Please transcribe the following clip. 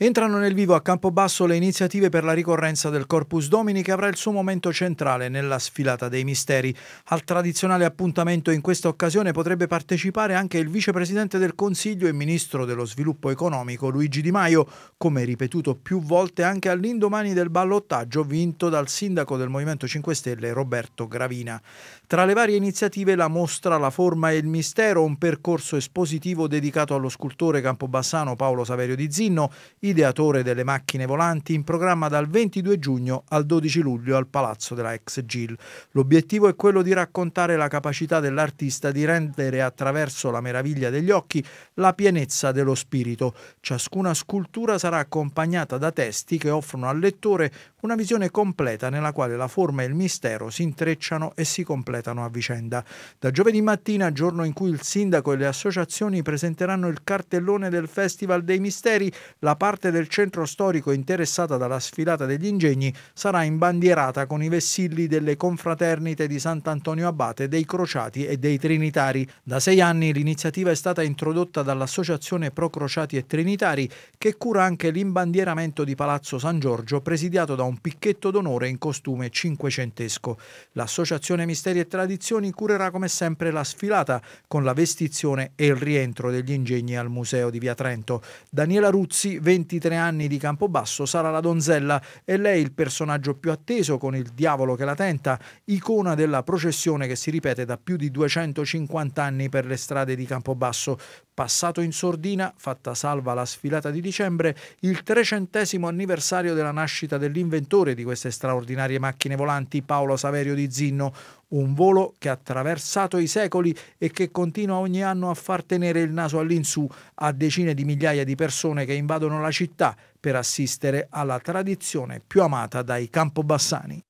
Entrano nel vivo a Campobasso le iniziative per la ricorrenza del Corpus Domini che avrà il suo momento centrale nella sfilata dei misteri. Al tradizionale appuntamento in questa occasione potrebbe partecipare anche il vicepresidente del Consiglio e ministro dello sviluppo economico Luigi Di Maio, come ripetuto più volte anche all'indomani del ballottaggio vinto dal sindaco del Movimento 5 Stelle Roberto Gravina. Tra le varie iniziative la mostra La forma e il mistero, un percorso espositivo dedicato allo scultore campobassano Paolo Saverio di Zinno, ideatore delle macchine volanti, in programma dal 22 giugno al 12 luglio al Palazzo della ex GIL. L'obiettivo è quello di raccontare la capacità dell'artista di rendere attraverso la meraviglia degli occhi la pienezza dello spirito. Ciascuna scultura sarà accompagnata da testi che offrono al lettore una visione completa nella quale la forma e il mistero si intrecciano e si completano a vicenda. Da giovedì mattina, giorno in cui il sindaco e le associazioni presenteranno il cartellone del Festival dei Misteri, la parte parte del centro storico interessata dalla sfilata degli ingegni sarà imbandierata con i vessilli delle confraternite di Sant'Antonio Abate, dei Crociati e dei Trinitari. Da sei anni l'iniziativa è stata introdotta dall'Associazione Pro Crociati e Trinitari che cura anche l'imbandieramento di Palazzo San Giorgio presidiato da un picchetto d'onore in costume cinquecentesco. L'Associazione Misteri e Tradizioni curerà come sempre la sfilata con la vestizione e il rientro degli ingegni al Museo di Via Trento. Daniela Ruzzi, 20 23 anni di Campobasso sarà la donzella e lei il personaggio più atteso con il diavolo che la tenta, icona della processione che si ripete da più di 250 anni per le strade di Campobasso, passato in sordina, fatta salva la sfilata di dicembre, il trecentesimo anniversario della nascita dell'inventore di queste straordinarie macchine volanti, Paolo Saverio di Zinno, un volo che ha attraversato i secoli e che continua ogni anno a far tenere il naso all'insù a decine di migliaia di persone che invadono la città per assistere alla tradizione più amata dai campobassani.